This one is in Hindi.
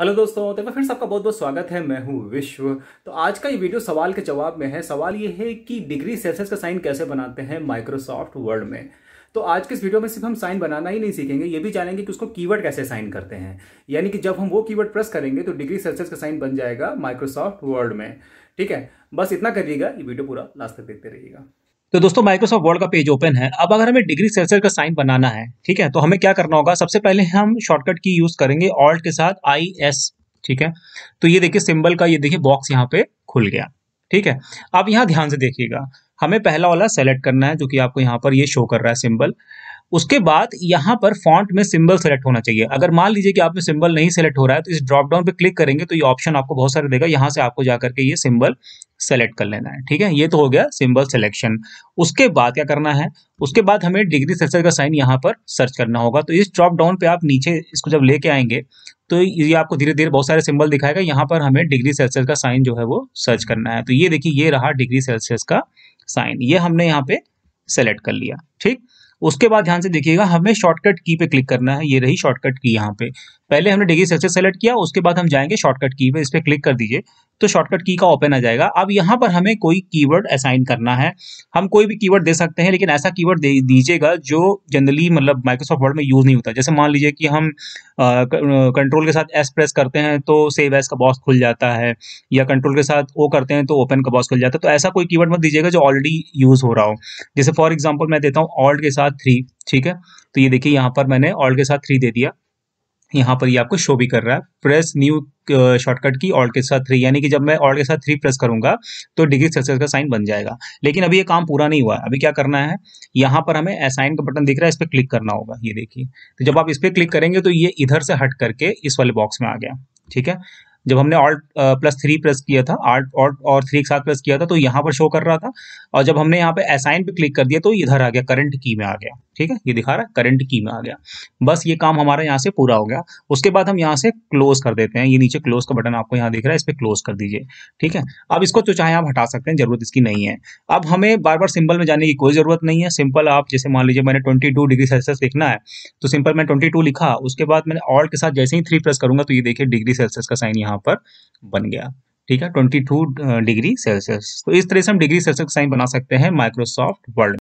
हेलो दोस्तों तो फिर से आपका बहुत बहुत स्वागत है मैं हूँ विश्व तो आज का ये वीडियो सवाल के जवाब में है सवाल ये है कि डिग्री सेल्सियस का साइन कैसे बनाते हैं माइक्रोसॉफ्ट वर्ड में तो आज के इस वीडियो में सिर्फ हम साइन बनाना ही नहीं सीखेंगे ये भी जानेंगे कि उसको कीवर्ड कैसे साइन करते हैं यानी कि जब हम वो कीवर्ड प्रेस करेंगे तो डिग्री सेल्सियस का साइन बन जाएगा माइक्रोसॉफ्ट वर्ड में ठीक है बस इतना करिएगा ये वीडियो पूरा लास्ट तक देखते रहिएगा तो दोस्तों माइक्रोसॉफ्ट वर्ड का पेज ओपन है अब अगर हमें डिग्री सेल्सियस का साइन बनाना है ठीक है तो हमें क्या करना होगा सबसे पहले हम शॉर्टकट की यूज करेंगे ऑल्ट के साथ आई एस ठीक है तो ये देखिए सिंबल का ये देखिए बॉक्स यहाँ पे खुल गया ठीक है अब यहाँ ध्यान से देखिएगा हमें पहला वाला सेलेक्ट करना है जो कि आपको यहाँ पर ये शो कर रहा है सिंबल उसके बाद यहाँ पर फॉन्ट में सिंबल सेलेक्ट होना चाहिए अगर मान लीजिए कि आप में सिंबल नहीं सेलेक्ट हो रहा है तो इस ड्रॉप डाउन पे क्लिक करेंगे तो ये ऑप्शन आपको बहुत सारे देगा यहाँ से आपको जाकर के ये सिंबल सेलेक्ट कर लेना है ठीक है ये तो हो गया सिंबल सिलेक्शन उसके बाद क्या करना है उसके बाद हमें डिग्री सेल्सियस का साइन यहाँ पर सर्च करना होगा तो इस ड्रॉप डाउन पे आप नीचे इसको जब लेके आएंगे तो ये आपको धीरे धीरे बहुत सारे सिंबल दिखाएगा यहाँ पर हमें डिग्री सेल्सियस का साइन जो है वो सर्च करना है तो ये देखिए ये रहा डिग्री सेल्सियस का साइन ये हमने यहाँ पे सेलेक्ट कर लिया ठीक उसके बाद ध्यान से देखिएगा हमें शॉर्टकट की पे क्लिक करना है ये रही शॉर्टकट की यहाँ पे पहले हमने डिग्री सक्सेस सेलेक्ट किया उसके बाद हम जाएंगे शॉर्टकट की पे इस पर क्लिक कर दीजिए तो शॉर्टकट की का ओपन आ जाएगा अब यहाँ पर हमें कोई कीवर्ड असाइन करना है हम कोई भी कीवर्ड दे सकते हैं लेकिन ऐसा कीवर्ड दे दीजिएगा जो जनरली मतलब माइक्रोसॉफ्ट वर्ड में यूज़ नहीं होता जैसे मान लीजिए कि हम आ, कंट्रोल के साथ एस प्रेस करते हैं तो सेव एस का बॉक्स खुल जाता है या कंट्रोल के साथ ओ करते हैं तो ओपन का बॉक्स खुल जाता है तो ऐसा कोई कीवर्ड मत दीजिएगा जो ऑलरेडी यूज़ हो रहा हो जैसे फॉर एग्जाम्पल मैं देता हूँ ऑल्ट के साथ थ्री ठीक है तो ये देखिए यहाँ पर मैंने ऑल्ट के साथ थ्री दे दिया यहाँ पर ये आपको शो भी कर रहा है press new shortcut key alt के साथ थ्री यानी कि जब मैं ऑल्ट के साथ थ्री प्रेस करूंगा तो डिग्री सेल्सियस का साइन बन जाएगा लेकिन अभी ये काम पूरा नहीं हुआ है अभी क्या करना है यहाँ पर हमें असाइन का बटन दिख रहा है इस पर क्लिक करना होगा ये देखिए तो जब आप इस पर क्लिक करेंगे तो ये इधर से हट करके इस वाले बॉक्स में आ गया ठीक है जब हमने ऑल्ट प्लस थ्री प्रेस किया था आर्ट ऑल्ट और थ्री के साथ प्रेस किया था तो यहाँ पर शो कर रहा था और जब हमने यहाँ पे असाइन पे क्लिक कर दिया तो इधर आ गया करंट की में आ गया ठीक है ये दिखा रहा है करंट की में आ गया बस ये काम हमारा यहाँ से पूरा हो गया उसके बाद हम यहाँ से क्लोज कर देते हैं ये नीचे क्लोज का बटन आपको यहाँ दिख रहा है इस पर क्लोज कर दीजिए ठीक है अब इसको तो चाहे आप हटा सकते हैं जरूरत इसकी नहीं है अब हमें बार बार सिंपल में जाने की कोई जरूरत नहीं है सिंपल आप जैसे मान लीजिए मैंने ट्वेंटी टू डिग्री सेल्सियस लिखना है तो सिंपल मैंने ट्वेंटी टू लिखा उसके बाद मैंने ऑल्ट के साथ जैसे ही थ्री प्रेस करूंगा तो ये देखिए डिग्री सेल्सियस का साइन यहाँ यहाँ पर बन गया ठीक है 22 डिग्री सेल्सियस तो इस तरह से हम डिग्री सेल्सियस साइन बना सकते हैं माइक्रोसॉफ्ट वर्ल्ड